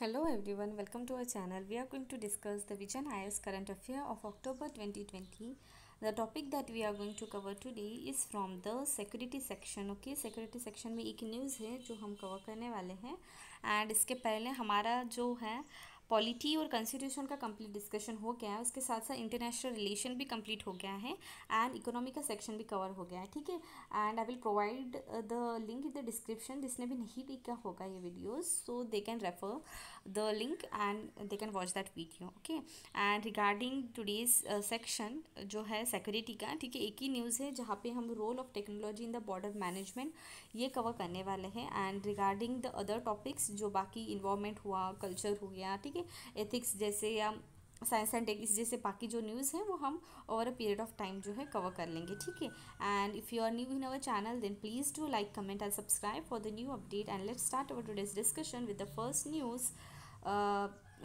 Hello everyone welcome to our channel we are going to discuss the vision I current affair of October 2020 the topic that we are going to cover today is from the security section okay security section में एक news है जो हम cover करने वाले हैं and इसके पहले हमारा जो है पॉलिटी और कंस्टिट्यूशन का कंप्लीट डिस्कशन हो गया है उसके साथ साथ इंटरनेशनल रिलेशन भी कंप्लीट हो गया है एंड इकोनॉमी का सेक्शन भी कवर हो गया है ठीक है and I will provide the link in the description जिसने भी नहीं देखा होगा ये videos so they can refer the link and they can watch that video okay and regarding today's section जो है सिक्योरिटी का ठीक है एक ही न्यूज़ है जहाँ पर हम role of technology in the border management ये कवर करने वाले हैं and regarding the other topics जो बाकी इन्वॉलमेंट हुआ कल्चर हो गया ठीक है कि एथिक्स जैसे या साइंस एंड टेक्निक्स जैसे बाकी जो न्यूज़ हैं वो हम over a period of time जो है कवर कर लेंगे ठीक है and if you are new in our channel then please do like comment and subscribe for the new update and let's start our today's discussion with the first news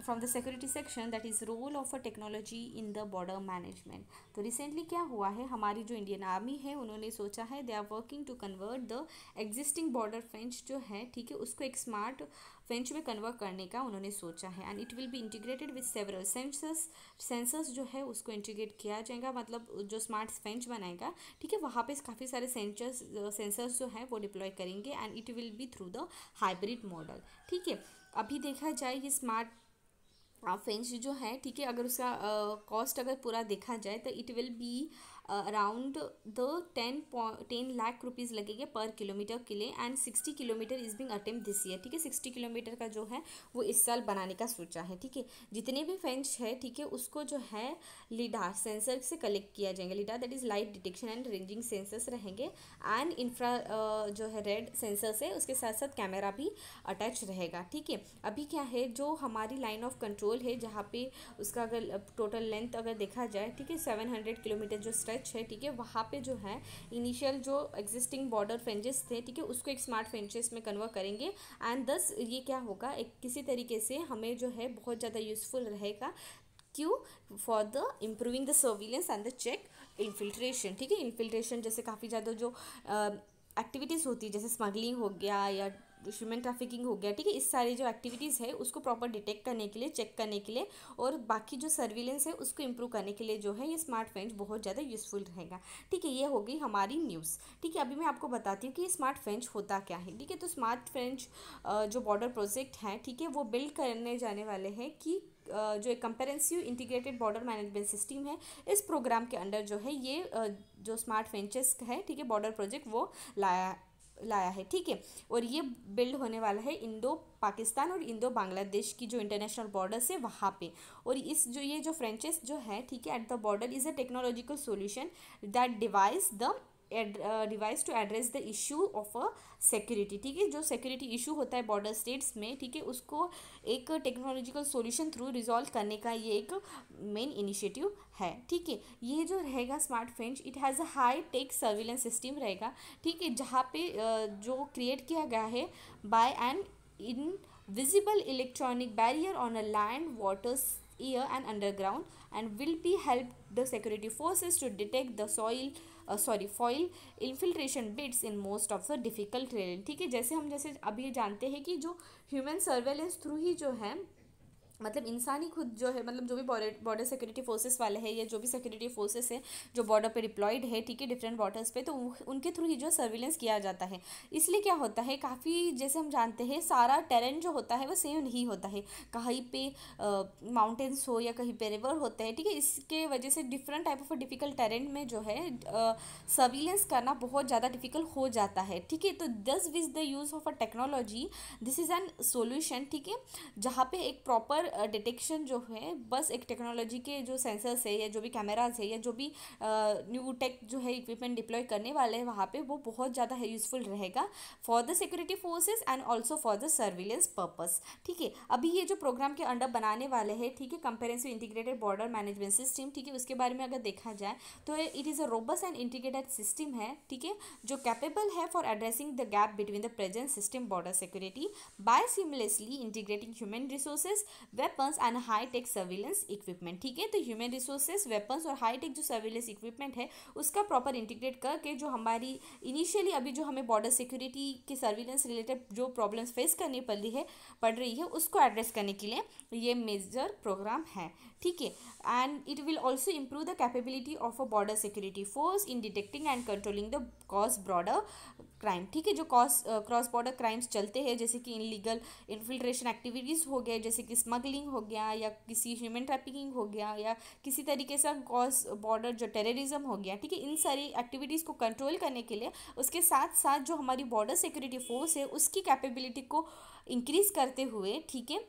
from the security section that is role of a technology in the border management तो recently क्या हुआ है हमारी जो Indian army है उन्होंने सोचा है they are working to convert the existing border fence जो है ठीक है उसको एक स्मार्ट फेंच में कन्वर्ट करने का उन्होंने सोचा है एंड इट विल भी integrated with several sensors sensors जो है उसको इंटीग्रेट किया जाएगा मतलब जो स्मार्ट फेंच बनाएगा ठीक है वहाँ पर काफ़ी सारे सेंसर्स सेंसर्स जो हैं वो डिप्लॉय करेंगे एंड इट विल भी थ्रू द हाइब्रिड मॉडल ठीक है अभी देखा जाए ये स्मार्ट फेंस जो है ठीक है अगर उसका कॉस्ट अगर पूरा देखा जाए तो it will be around the ten point ten lakh rupees लगेंगे पर किलोमीटर के लिए and sixty kilometre is being attempt this year ठीक है सिक्सटी किलोमीटर का जो है वो इस साल बनाने का सोचा है ठीक है जितने भी फेंच है ठीक है उसको जो है लीडार सेंसर से कलेक्ट किया जाएंगे LiDAR that is light detection and ranging sensors रहेंगे एंड इंफ्रा जो है रेड सेंसर्स है उसके साथ साथ कैमरा भी अटैच रहेगा ठीक है अभी क्या है जो हमारी लाइन ऑफ कंट्रोल है जहाँ पे उसका अगर टोटल लेंथ अगर देखा जाए ठीक है सेवन हंड्रेड किलोमीटर जो स्ट्रेच स्ट्रेच है ठीक है वहाँ पे जो है इनिशियल जो एग्जिस्टिंग बॉर्डर फ्रेंजेस थे ठीक है उसको एक स्मार्ट फ्रेंजेस में कन्वर्ट करेंगे एंड दस ये क्या होगा एक किसी तरीके से हमें जो है बहुत ज़्यादा यूज़फुल रहेगा क्यों for the improving the surveillance and the check infiltration ठीक है इन्फिल्ट्रेशन जैसे काफ़ी ज़्यादा जो एक्टिविटीज़ होती है जैसे स्मगलिंग हो गया या ह्यूमन ट्रैफिकिंग हो गया ठीक है इस सारी जो एक्टिविटीज़ है उसको प्रॉपर डिटेक्ट करने के लिए चेक करने के लिए और बाकी जो सर्विलेंस है उसको इम्प्रूव करने के लिए जो है ये स्मार्ट फेंच बहुत ज़्यादा यूज़फुल रहेगा ठीक है ये हो गई हमारी न्यूज़ ठीक है अभी मैं आपको बताती हूँ कि स्मार्ट फेंच होता क्या है ठीक है तो स्मार्ट फेंच जो बॉर्डर प्रोजेक्ट है ठीक है वो बिल्ड करने जाने वाले हैं कि जो एक comprehensive integrated border management system है इस प्रोग्राम के अंडर जो है ये जो स्मार्ट फेंचेस है ठीक है बॉर्डर प्रोजेक्ट वो लाया लाया है ठीक है और ये बिल्ड होने वाला है इंडो पाकिस्तान और इंडो बांग्लादेश की जो इंटरनेशनल बॉर्डर्स है वहाँ पे और इस जो ये जो फ्रेंचेस जो है ठीक है at the border is a technological solution that device the device to address the issue of a security ठीक है जो सिक्योरिटी इशू होता है बॉर्डर स्टेट्स में ठीक है उसको एक टेक्नोलॉजिकल सोल्यूशन थ्रू रिजॉल्व करने का ये एक मेन इनिशिएटिव है ठीक है ये जो रहेगा smart fence it has a high tech surveillance system रहेगा ठीक है जहाँ पे uh, जो क्रिएट किया गया है by an invisible electronic barrier on a land waters air and underground and will be help the security forces to detect the soil sorry foil infiltration bids in most of the difficult terrain ठीक है जैसे हम जैसे अभी ये जानते हैं कि जो ह्यूमन सर्वेलेंस थ्रू ही जो है मतलब इंसान ही खुद जो है मतलब जो भी बॉर्डर सिक्योरिटी फोर्सेस वाले हैं या जो भी सिक्योरिटी फोर्सेस हैं जो बॉर्डर पे डिप्लॉयड है ठीक है डिफरेंट बॉर्डर्स पे तो उनके थ्रू ही जो सर्विलेंस किया जाता है इसलिए क्या होता है काफ़ी जैसे हम जानते हैं सारा टेरेन जो होता है वो सेम नहीं होता है कहीं पे माउंटेन्स हो या कहीं पे रिवर होते हैं ठीक है इसके वजह से different type of difficult terrain में जो है सर्विलेंस करना बहुत ज़्यादा डिफिकल्ट हो जाता है ठीक है तो thus with the use of a technology this is an solution ठीक है जहाँ पे एक प्रॉपर डिटेक्शन जो है बस एक टेक्नोलॉजी के जो सेंसर्स है या जो भी कैमराज है या जो भी न्यू टेक जो है इक्विपमेंट डिप्लॉय करने वाले हैं वहाँ पे वो बहुत ज़्यादा यूज़फुल रहेगा for the security forces and also for the surveillance purpose ठीक है अभी ये जो प्रोग्राम के अंडर बनाने वाले हैं ठीक है comprehensive integrated border management system ठीक है उसके बारे में अगर देखा जाए तो it is a robust and integrated system है ठीक है जो कैपेबल है for addressing the gap between the present system border security by seamlessly integrating human resources weapons and high tech surveillance equipment ठीक है तो ह्यूमन रिसोर्सेज वेपन्स और high tech जो सर्विलेंस इक्विपमेंट है उसका प्रॉपर इंटीग्रेट करके जो हमारी इनिशियली अभी जो हमें बॉर्डर सिक्योरिटी के सर्विलेंस रिलेटेड जो प्रॉब्लम्स फेस करनी पड़ रही है पड़ रही है उसको एड्रेस करने के लिए ये मेजर प्रोग्राम है ठीक है and it will also improve the capability of a border security force in detecting and controlling the cross border crime ठीक है जो कॉस क्रॉस बॉर्डर क्राइम्स चलते हैं जैसे कि इनलीगल इन्फिल्ट्रेशन एक्टिविटीज़ हो गए जैसे कि स्मगलिंग हो गया या किसी ह्यूमन ट्रैफिकिंग हो गया या किसी तरीके से क्रॉस बॉर्डर जो टेररिज्म हो गया ठीक है इन सारी एक्टिविटीज़ को कंट्रोल करने के लिए उसके साथ साथ जो हमारी बॉर्डर सिक्योरिटी फोर्स है उसकी कैपेबिलिटी को इंक्रीज़ करते हुए ठीक है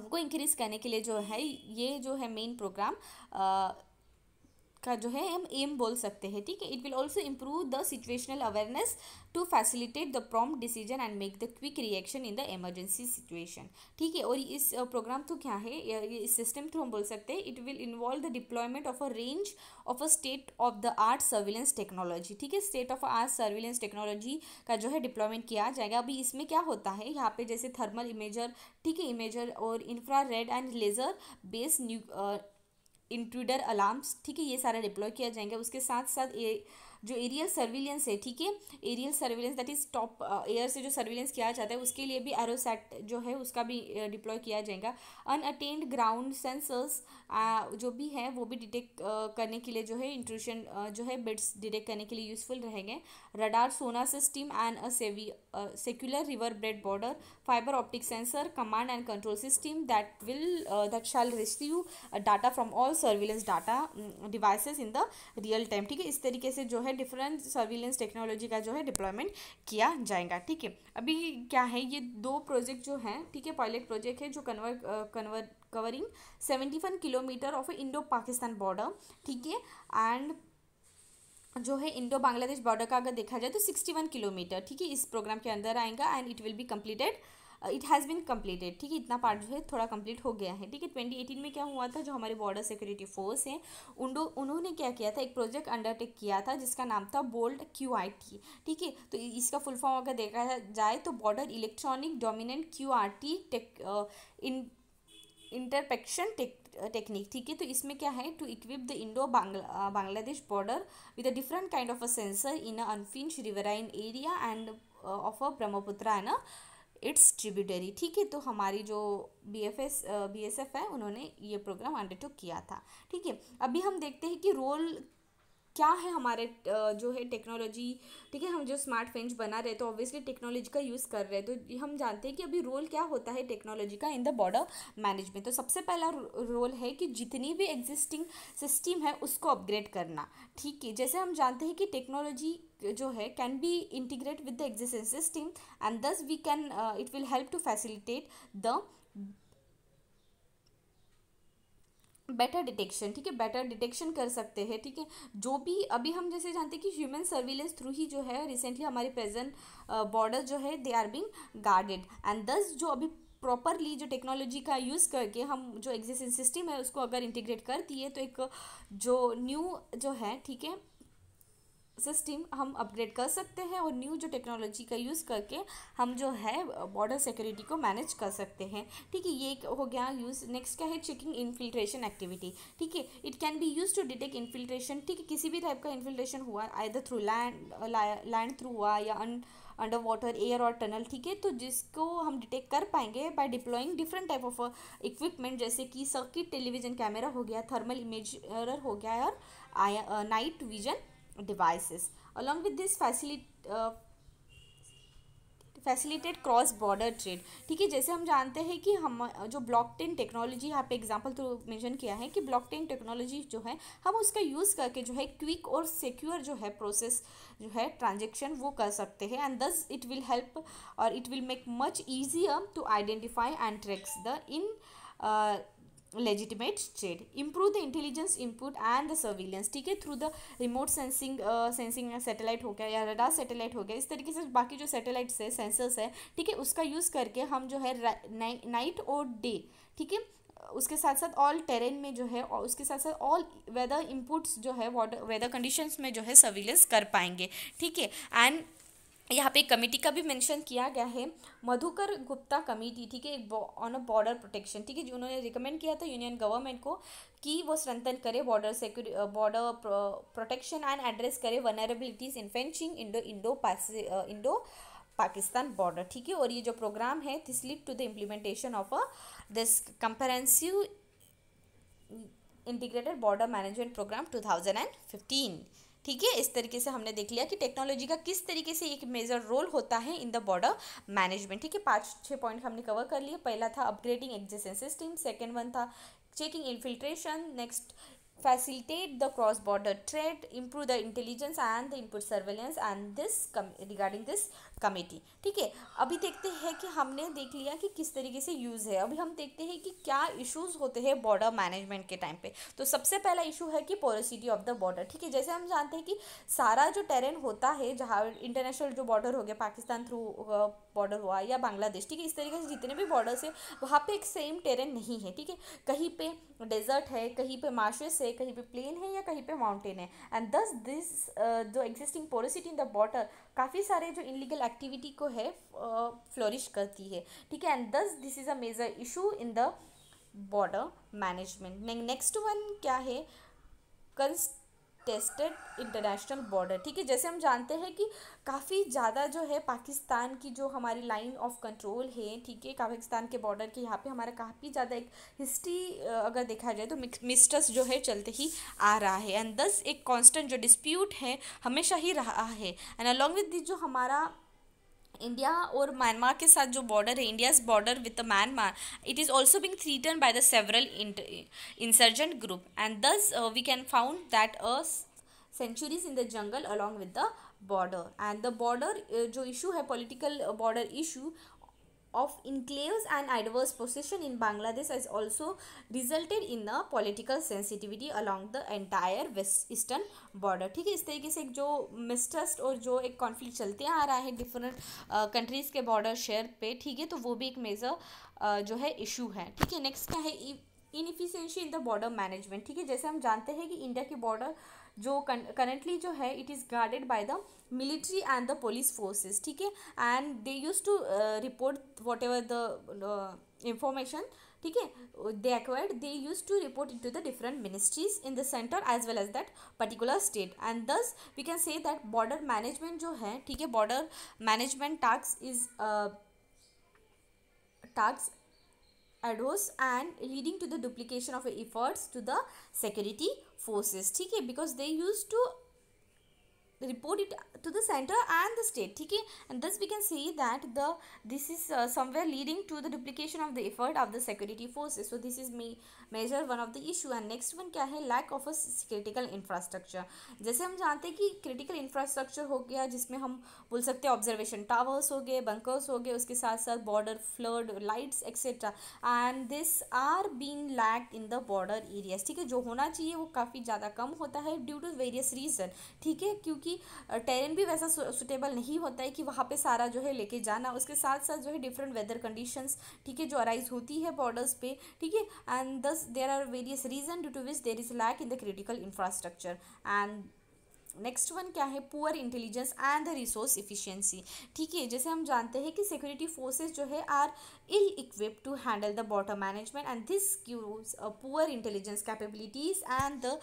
उनको इंक्रीज़ करने के लिए जो है ये जो है मेन प्रोग्राम आ, का जो है हम एम बोल सकते हैं ठीक है it will also improve the situational awareness to facilitate the prompt decision and make the quick reaction in the emergency situation ठीक है और इस प्रोग्राम तो थ्रू क्या है इस सिस्टम थ्रू हम बोल सकते हैं it will involve the deployment of a range of a state of the art surveillance technology ठीक है state of art surveillance technology का जो है डिप्लॉयमेंट किया जाएगा अभी इसमें क्या होता है यहाँ पे जैसे थर्मल इमेजर ठीक है इमेजर और infra red and laser based new intruder alarms ठीक है ये सारा डिप्लॉय किया जाएंगे उसके साथ साथ ये जो एरियल सर्विलेंस है ठीक है aerial surveillance that is top air से जो सर्विलेंस किया जाता है उसके लिए भी एरोसैट जो है उसका भी डिप्लॉय uh, किया जाएगा अनअटेंड ग्राउंड सेंसर्स जो भी है वो भी डिटेक्ट uh, करने के लिए जो है इंट्रूशन uh, जो है बिट्स डिटेक्ट करने के लिए यूजफुल रहेंगे रडार सोना system and a savvy secular river bread border fibre optic sensor command and control system that will that shall receive data from all surveillance data devices in the real time ठीक है इस तरीके से जो है में different surveillance technology का जो है डिप्लॉयमेंट किया जाएगा ठीक है अभी क्या है ये दो प्रोजेक्ट जो हैं ठीक है पायलट प्रोजेक्ट है जो cover cover covering seventy one kilometre of Indo Pakistan border ठीक है एंड जो है इंडो बांग्लादेश बॉर्डर का अगर देखा जाए तो सिक्सटी वन किलोमीटर ठीक है इस प्रोग्राम के अंदर आएगा and it will be completed it has been completed ठीक है इतना पार्ट जो है थोड़ा कम्प्लीट हो गया है ठीक है ट्वेंटी एटीन में क्या हुआ था जो हमारे बॉर्डर सिक्योरिटी फोर्स हैं उनो उन्होंने क्या किया था एक प्रोजेक्ट अंडरटेक किया था जिसका नाम था बोल्ड क्यू आई टी ठीक है तो इसका फुल फॉर्म अगर देखा जाए तो border electronic dominant Q R T tech in interception tech technique ठीक है तो इसमें क्या है to equip the Indo Bangladesh border with a different kind of a sensor in a riverine area and of a Brahmaputra and its tributary ठीक है तो हमारी जो B F S B S F है उन्होंने ये प्रोग्राम अंडरटेक किया था ठीक है अभी हम देखते हैं कि रोल क्या है हमारे जो है टेक्नोलॉजी ठीक है हम जो स्मार्ट फेंच बना रहे तो ऑब्वियसली टेक्नोलॉजी का यूज़ कर रहे हैं तो हम जानते हैं कि अभी रोल क्या होता है टेक्नोलॉजी का इन द बॉर्डर मैनेजमेंट तो सबसे पहला रोल है कि जितनी भी एग्जिस्टिंग सिस्टम है उसको अपग्रेड करना ठीक है जैसे हम जानते हैं कि टेक्नोलॉजी जो है can be integrate with the existing system and thus we can it will help to facilitate the better detection ठीक है बेटर डिटेक्शन कर सकते हैं ठीक है जो भी अभी हम जैसे जानते हैं कि ह्यूमन सर्विलेंस थ्रू ही जो है रिसेंटली हमारे प्रेजेंट बॉर्डर जो है they are being guarded and thus जो अभी प्रॉपरली जो टेक्नोलॉजी का यूज़ करके हम जो एग्जिस्टिंग सिस्टम है उसको अगर इंटीग्रेट कर दिए तो एक जो न्यू जो है ठीक है सिस्टम हम अपग्रेड कर सकते हैं और न्यू जो टेक्नोलॉजी का यूज़ करके हम जो है बॉर्डर सिक्योरिटी को मैनेज कर सकते हैं ठीक है ये हो गया यूज़ नेक्स्ट क्या है चेकिंग इन्फिल्ट्रेशन एक्टिविटी ठीक है it can be use to detect infiltration ठीक है किसी भी टाइप का इन्फिल्ट्रेशन हुआ either through land land through हुआ या अन अंडर वाटर एयर और टनल ठीक है तो जिसको हम डिटेक्ट कर पाएंगे by deploying different type of equipment जैसे कि सर्किट टेलीविजन कैमरा हो गया थर्मल इमेजर हो गया और आया night vision devices. Along with this facility uh, facilitate cross border trade ठीक है जैसे हम जानते हैं कि हम जो ब्लॉक टेन टेक्नोलॉजी यहाँ पे एग्जांपल तो मैंशन किया है कि ब्लॉक टेन टेक्नोलॉजी जो है हम उसका यूज़ करके जो है क्विक और सिक्योर जो है प्रोसेस जो है ट्रांजेक्शन वो कर सकते हैं and thus it will help और it will make much easier to identify and tracks the in legitimate trade improve the intelligence input and the surveillance ठीक है through the remote sensing uh, sensing satellite हो गया या radar satellite हो गया इस तरीके से बाकी जो satellites है sensors है ठीक है उसका use करके हम जो है नाइट और डे ठीक है उसके साथ साथ ऑल टेरेन में जो है और उसके साथ साथ ऑल वेदर इनपुट्स जो है वाटर वेदर कंडीशंस में जो है सर्विलेंस कर पाएंगे ठीक है एंड यहाँ पे कमेटी का भी मेंशन किया गया है मधुकर गुप्ता कमेटी ठीक है ऑन अ बॉर्डर प्रोटेक्शन ठीक है जो उन्होंने रिकमेंड किया था यूनियन गवर्नमेंट को कि वो संतन करे border security border protection and address करे vulnerabilities in fencing Indo Indo Indo Pakistan border ठीक है और ये जो प्रोग्राम है this lead to the implementation of a this comprehensive integrated border management programme two thousand and fifteen ठीक है इस तरीके से हमने देख लिया कि टेक्नोलॉजी का किस तरीके से एक मेजर रोल होता है इन द बॉर्डर मैनेजमेंट ठीक है पाँच छः पॉइंट हमने कवर कर लिए पहला था upgrading existing system second one था checking infiltration next facilitate the cross border trade improve the intelligence and the input surveillance and this regarding this committee ठीक है अभी देखते हैं कि हमने देख लिया कि किस तरीके से यूज़ है अभी हम देखते हैं कि क्या इश्यूज होते हैं बॉर्डर मैनेजमेंट के टाइम पे तो सबसे पहला इशू है कि पोरोसिटी ऑफ द बॉर्डर ठीक है जैसे हम जानते हैं कि सारा जो टेरेन होता है जहाँ इंटरनेशनल जो बॉर्डर हो गया पाकिस्तान थ्रू बॉर्डर हुआ या बांग्लादेश ठीक है इस तरीके से जितने भी बॉर्डर्स है वहाँ पर एक सेम टेरेन नहीं है ठीक है कहीं पर डेजर्ट है कहीं पर मार्शेस है है कहीं पे प्लेन है या कहीं पे माउंटेन है एंड दस दिस जो existing porosity in the water काफ़ी सारे जो इनलीगल एक्टिविटी को है फ्लोरिश uh, करती है ठीक है and thus this is a major issue in the border management next one क्या है कंस्ट टेस्टेड इंटरनेशनल बॉर्डर ठीक है जैसे हम जानते हैं कि काफ़ी ज़्यादा जो है पाकिस्तान की जो हमारी लाइन ऑफ कंट्रोल है ठीक है पाकिस्तान के बॉर्डर के यहाँ पे हमारा काफ़ी ज़्यादा एक हिस्ट्री अगर देखा जाए तो मिस्टर्स जो है चलते ही आ रहा है एंड दस एक कांस्टेंट जो डिस्प्यूट है हमेशा ही रहा है एंड अलॉन्ग विद दिस जो हमारा इंडिया और म्यांमार के साथ जो बॉर्डर है India's border with Myanmar it is also being threaten by the several insurgent group and thus we can found that a sanctuaries in the jungle along with the border and the border जो issue है political border issue of enclaves and adverse position in Bangladesh has also resulted in a political sensitivity along the entire west eastern border ठीक है इस तरीके से एक जो mistrust और जो एक कॉन्फ्लिक्ट चलते आ रहा है डिफरेंट कंट्रीज़ के बॉर्डर शेयर पे ठीक है तो वो भी एक मेजर uh, जो है इशू है ठीक है नेक्स्ट क्या है inefficiency in the border management ठीक है जैसे हम जानते हैं कि इंडिया के बॉर्डर जो करंटली जो है it is guarded by the military and the police forces ठीक है and they use to report whatever the information ठीक है they acquired they use to report into the different ministries in the centre as well as that particular state and thus we can say that border management जो है ठीक है border management task is task arose and leading to the duplication of efforts to the security forces Okay, because they used to report it to the center and the state ठीक है and thus we can say that the this is uh, somewhere leading to the duplication of the effort of the security forces so this is me measure one of the issue and next one क्या है lack of a critical infrastructure जैसे हम जानते हैं कि critical infrastructure हो गया जिसमें हम बोल सकते हैं observation towers हो गए bunkers हो गए उसके साथ साथ border flood lights etc and this are being lacked in the border areas ठीक है जो होना चाहिए वो काफ़ी ज़्यादा कम होता है ड्यू टू वेरियस रीज़न ठीक है क्योंकि कि टेरेन भी वैसा सुटेबल नहीं होता है कि वहाँ पे सारा जो है लेके जाना उसके साथ साथ जो है डिफरेंट वेदर कंडीशंस ठीक है जो अराइज होती है बॉर्डर्स पे ठीक है and this there are various reason due to which there is lack in the critical infrastructure and next one क्या है poor intelligence and the resource efficiency ठीक है जैसे हम जानते हैं कि सिक्योरिटी फोर्सेज जो है are ill equip to handle the bottom management and this cues poor intelligence capabilities and the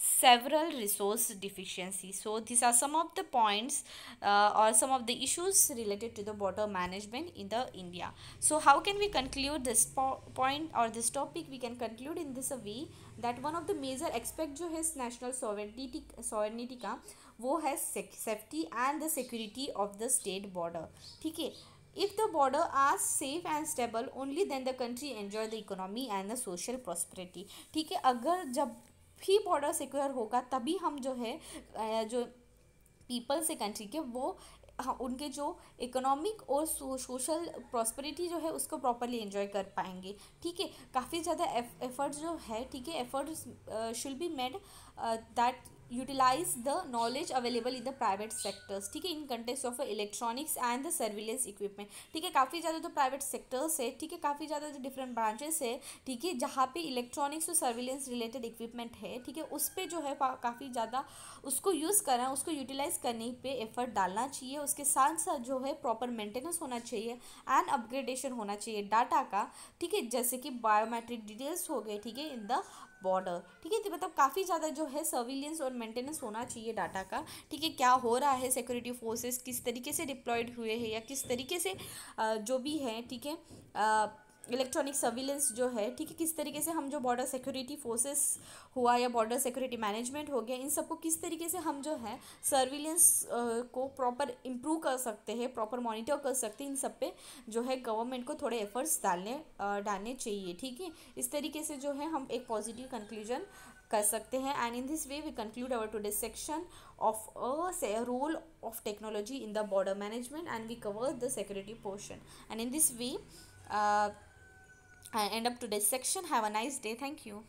several resource deficiencies so these are some of the points uh, or some of the issues related to the water management in the india so how can we conclude this po point or this topic we can conclude in this way that one of the major aspect जो है national sovereignty sovereignty का वो है safety and the security of the state border ठीक है If the border are safe and stable, only then the country enjoy the economy and the social prosperity. ठीक है अगर जब ही बॉर्डर सिक्योर होगा तभी हम जो है जो पीपल्स ए कंट्री के वो हाँ उनके जो इकोनॉमिक और सोशल प्रॉस्पेरिटी जो है उसको प्रॉपरली एंजॉय कर पाएंगे ठीक है काफ़ी ज़्यादा एफर्ट्स जो है ठीक है efforts should be made that utilize the knowledge available in the private sectors ठीक है in context of electronics and the surveillance equipment ठीक है काफ़ी ज़्यादा तो प्राइवेट सेक्टर्स है ठीक है काफ़ी ज़्यादा जो डिफरेंट ब्रांचेस है ठीक है जहाँ पे इलेक्ट्रॉनिक्स और सर्विलेंस रिलेटेड इक्विपमेंट है ठीक है उस पर जो है काफ़ी ज़्यादा उसको यूज़ करना उसको यूटिलाइज करने पर एफर्ट डालना चाहिए उसके साथ साथ जो है प्रॉपर मेंटेनेंस होना चाहिए एंड अपग्रेडेशन होना चाहिए डाटा का ठीक है जैसे कि बायोमेट्रिक डिटेल्स हो गए ठीक है इन द बॉर्डर ठीक है तो मतलब काफ़ी ज़्यादा जो है सर्विलियंस और मेंटेनेंस होना चाहिए डाटा का ठीक है क्या हो रहा है सिक्योरिटी फोर्सेस किस तरीके से डिप्लॉयड हुए हैं या किस तरीके से जो भी है ठीक है इलेक्ट्रॉनिक सर्विलेंस जो है ठीक है किस तरीके से हम जो बॉर्डर सिक्योरिटी फोर्सेस हुआ या बॉर्डर सिक्योरिटी मैनेजमेंट हो गया इन सबको किस तरीके से हम जो है सर्विलेंस को प्रॉपर इम्प्रूव कर सकते हैं प्रॉपर मॉनिटर कर सकते हैं इन सब पे जो है गवर्नमेंट को थोड़े एफर्ट्स डालने डालने चाहिए ठीक है इस तरीके से जो है हम एक पॉजिटिव कंक्लूजन कर सकते हैं and in this way we conclude our today section of a role of technology in the border management and we cover the security portion and in this way and end up today's section have a nice day thank you